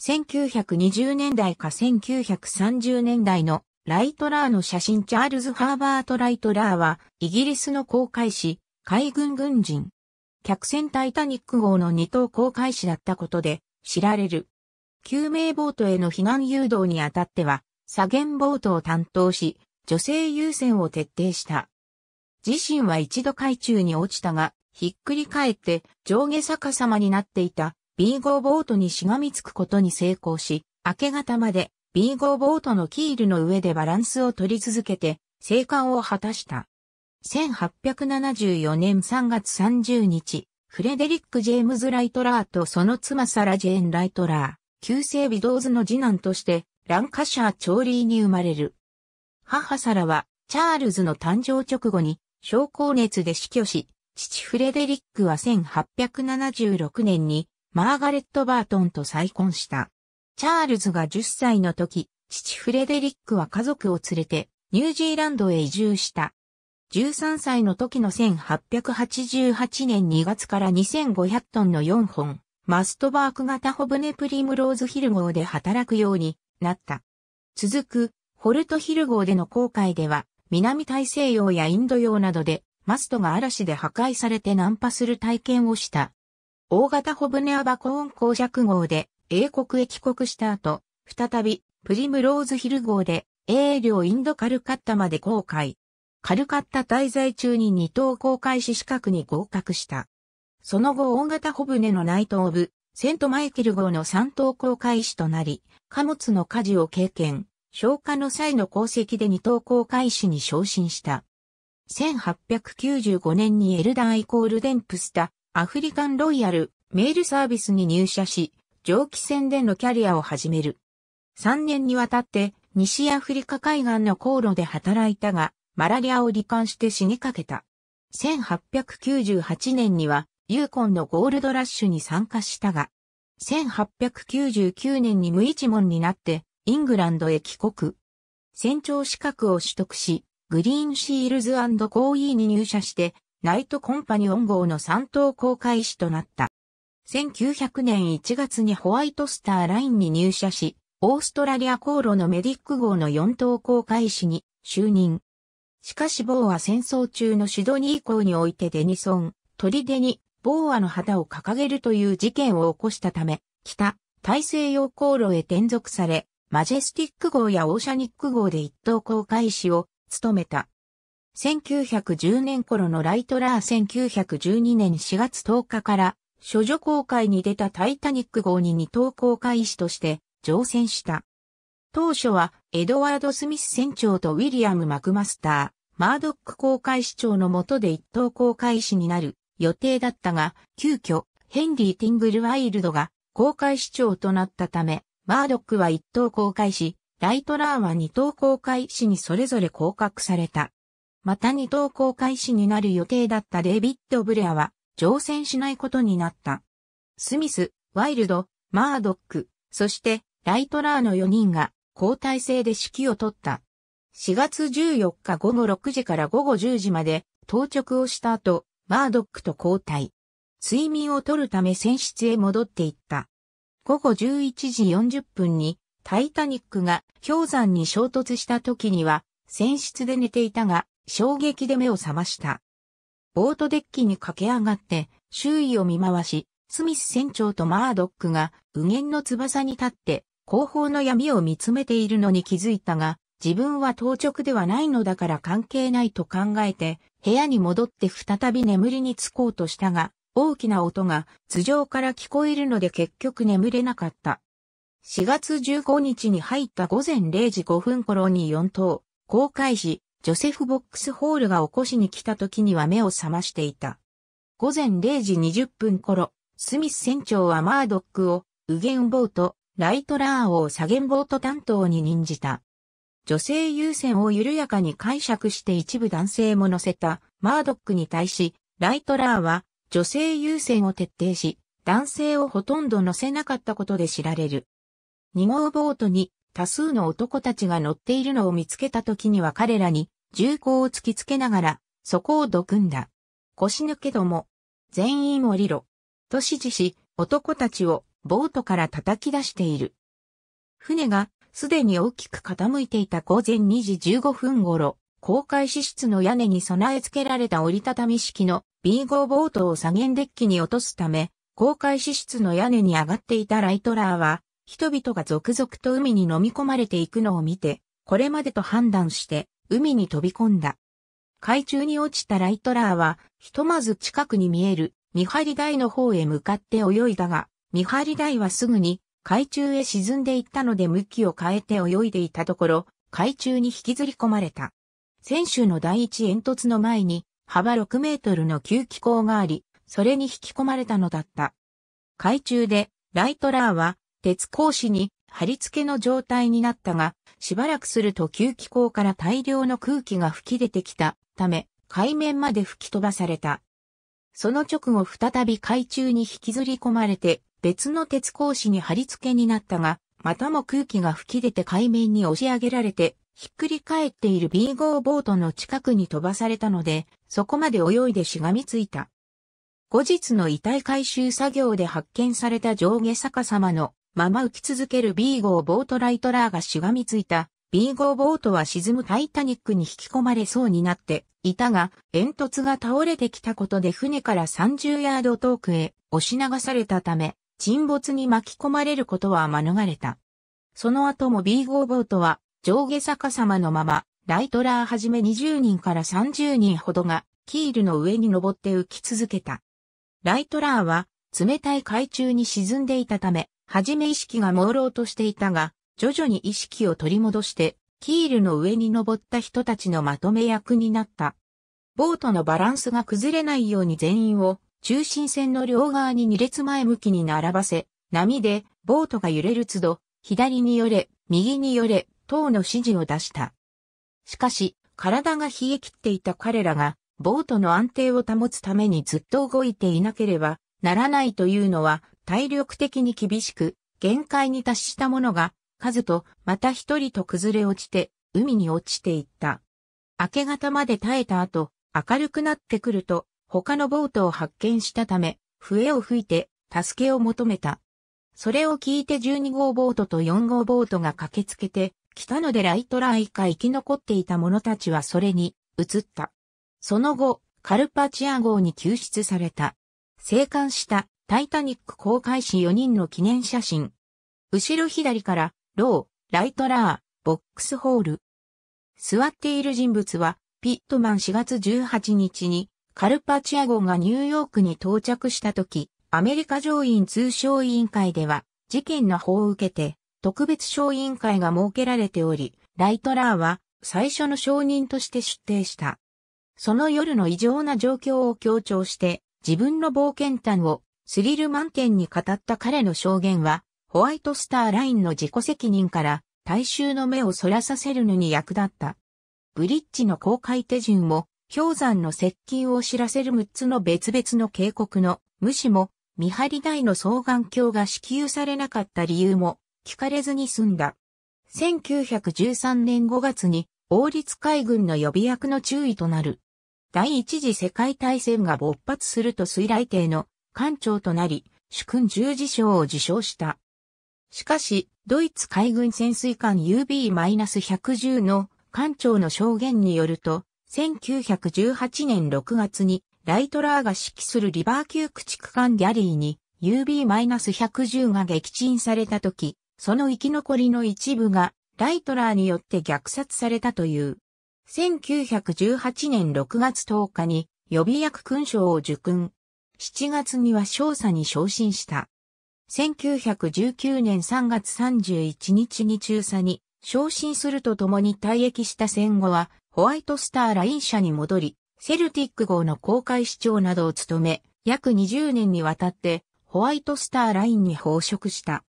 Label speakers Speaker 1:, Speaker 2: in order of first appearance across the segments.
Speaker 1: 1920年代か1930年代のライトラーの写真チャールズ・ハーバート・ライトラーはイギリスの航海士、海軍軍人。客船タイタニック号の二等航海士だったことで知られる。救命ボートへの避難誘導にあたっては、左舷ボートを担当し、女性優先を徹底した。自身は一度海中に落ちたが、ひっくり返って上下逆さまになっていた B 号ボートにしがみつくことに成功し、明け方まで B 号ボートのキールの上でバランスを取り続けて、生還を果たした。1874年3月30日、フレデリック・ジェームズ・ライトラーとその妻サラ・ジェーン・ライトラー、旧姓ビドーズの次男として、ランカシャー・チョーリーに生まれる。母サラは、チャールズの誕生直後に、症候熱で死去し、父フレデリックは1876年にマーガレット・バートンと再婚した。チャールズが10歳の時、父フレデリックは家族を連れてニュージーランドへ移住した。13歳の時の1888年2月から2500トンの4本、マストバーク型ホブネプリムローズヒル号で働くようになった。続く、ホルトヒル号での航海では、南大西洋やインド洋などで、マストが嵐で破壊されて難破する体験をした。大型ホブネアバコーン公爵号で英国へ帰国した後、再びプリムローズヒル号で英領インドカルカッタまで航海。カルカッタ滞在中に二等航海士資格に合格した。その後大型ホブネの内オ部、セントマイケル号の三等航海士となり、貨物の舵を経験、消化の際の功績で二等航海士に昇進した。1895年にエルダーイコールデンプスタ、アフリカンロイヤルメールサービスに入社し、蒸気船でのキャリアを始める。3年にわたって西アフリカ海岸の航路で働いたが、マラリアを罹患して死にかけた。1898年にはユーコンのゴールドラッシュに参加したが、1899年に無一文になってイングランドへ帰国。船長資格を取得し、グリーンシールズコーイーに入社してナイトコンパニオン号の三等航海士となった。1900年1月にホワイトスターラインに入社し、オーストラリア航路のメディック号の四等航海士に就任。しかしボーア戦争中のシドニー港においてデニソン、トリデにボーアの旗を掲げるという事件を起こしたため、北、大西洋航路へ転属され、マジェスティック号やオーシャニック号で一等航海士を務めた。1910年頃のライトラー1912年4月10日から処女航海に出たタイタニック号に二等航海士として乗船した。当初はエドワード・スミス船長とウィリアム・マクマスター、マードック航海士長の下で一等航海士になる予定だったが、急遽ヘンリー・ティングル・ワイルドが航海士長となったため、マードックは一等航海士、ライトラーは二等航海士にそれぞれ降格された。また二等公開始になる予定だったデイビッド・ブレアは、乗船しないことになった。スミス、ワイルド、マードック、そしてライトラーの4人が交代制で指揮を取った。4月14日午後6時から午後10時まで当直をした後、マードックと交代。睡眠を取るため船室へ戻っていった。午後11時40分にタイタニックが氷山に衝突した時には船室で寝ていたが、衝撃で目を覚ました。ボートデッキに駆け上がって、周囲を見回し、スミス船長とマードックが、右舷の翼に立って、後方の闇を見つめているのに気づいたが、自分は当直ではないのだから関係ないと考えて、部屋に戻って再び眠りにつこうとしたが、大きな音が頭上から聞こえるので結局眠れなかった。4月15日に入った午前0時5分頃に4等、航海士、ジョセフ・ボックスホールが起こしに来た時には目を覚ましていた。午前0時20分頃、スミス船長はマードックを、右舷ボート、ライトラーを左舷ボート担当に任じた。女性優先を緩やかに解釈して一部男性も乗せたマードックに対し、ライトラーは女性優先を徹底し、男性をほとんど乗せなかったことで知られる。2号ボートに多数の男たちが乗っているのを見つけた時には彼らに銃口を突きつけながら、そこをどくんだ。腰抜けども、全員降りろ。と指示し、男たちをボートから叩き出している。船がすでに大きく傾いていた午前2時15分頃、公開支出の屋根に備え付けられた折りたたみ式の B5 ボートを左舷デッキに落とすため、公開支出の屋根に上がっていたライトラーは、人々が続々と海に飲み込まれていくのを見て、これまでと判断して海に飛び込んだ。海中に落ちたライトラーは、ひとまず近くに見える見張り台の方へ向かって泳いだが、見張り台はすぐに海中へ沈んでいったので向きを変えて泳いでいたところ、海中に引きずり込まれた。選手の第一煙突の前に幅6メートルの吸気口があり、それに引き込まれたのだった。海中でライトラーは鉄格子に貼り付けの状態になったが、しばらくすると吸気口から大量の空気が吹き出てきたため、海面まで吹き飛ばされた。その直後再び海中に引きずり込まれて、別の鉄格子に貼り付けになったが、またも空気が吹き出て海面に押し上げられて、ひっくり返っている B 号ボートの近くに飛ばされたので、そこまで泳いでしがみついた。後日の遺体回収作業で発見された上下逆さまのまま浮き続ける B 号ボートライトラーがしがみついた B 号ボートは沈むタイタニックに引き込まれそうになっていたが、煙突が倒れてきたことで船から30ヤード遠くへ押し流されたため、沈没に巻き込まれることは免れた。その後も B 号ボートは上下逆さまのまま、ライトラーはじめ20人から30人ほどがキールの上に登って浮き続けた。ライトラーは冷たい海中に沈んでいたため、はじめ意識が朦朧としていたが、徐々に意識を取り戻して、キールの上に登った人たちのまとめ役になった。ボートのバランスが崩れないように全員を中心線の両側に2列前向きに並ばせ、波でボートが揺れる都度、左に寄れ、右に寄れ、等の指示を出した。しかし、体が冷え切っていた彼らが、ボートの安定を保つためにずっと動いていなければならないというのは体力的に厳しく、限界に達したものが、数とまた一人と崩れ落ちて、海に落ちていった。明け方まで耐えた後、明るくなってくると、他のボートを発見したため、笛を吹いて、助けを求めた。それを聞いて12号ボートと4号ボートが駆けつけて、来たのでライトライか生き残っていた者たちはそれに移った。その後、カルパチア号に救出された。生還したタイタニック公開士4人の記念写真。後ろ左から、ロー、ライトラー、ボックスホール。座っている人物は、ピットマン4月18日に、カルパチア号がニューヨークに到着した時、アメリカ上院通商委員会では、事件の法を受けて、特別商委員会が設けられており、ライトラーは、最初の証人として出廷した。その夜の異常な状況を強調して、自分の冒険譚をスリル満点に語った彼の証言は、ホワイトスターラインの自己責任から大衆の目をそらさせるのに役立った。ブリッジの公開手順も、氷山の接近を知らせる6つの別々の警告の無視も、見張り台の双眼鏡が支給されなかった理由も聞かれずに済んだ。1913年5月に王立海軍の予備役の注意となる。第一次世界大戦が勃発すると水雷艇の艦長となり、主君十字章を受賞した。しかし、ドイツ海軍潜水艦 UB-110 の艦長の証言によると、1918年6月にライトラーが指揮するリバー級駆逐艦ギャリーに UB-110 が撃沈された時、その生き残りの一部がライトラーによって虐殺されたという。1918年6月10日に予備役勲章を受勲。7月には少佐に昇進した。1919年3月31日に中佐に昇進するとともに退役した戦後はホワイトスターライン社に戻り、セルティック号の公開市長などを務め、約20年にわたってホワイトスターラインに放職した。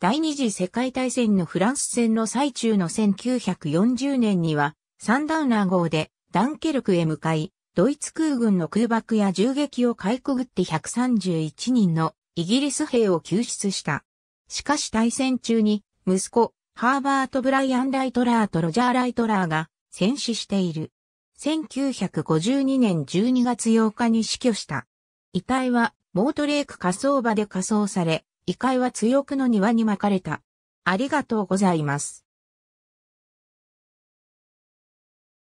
Speaker 1: 第二次世界大戦のフランス戦の最中の1940年にはサンダウナー号でダンケルクへ向かい、ドイツ空軍の空爆や銃撃をかいくぐって131人のイギリス兵を救出した。しかし対戦中に、息子、ハーバート・ブライアン・ライトラーとロジャー・ライトラーが戦死している。1952年12月8日に死去した。遺体は、モートレーク火葬場で火葬され、遺骸は強くの庭に巻かれた。ありがとうございます。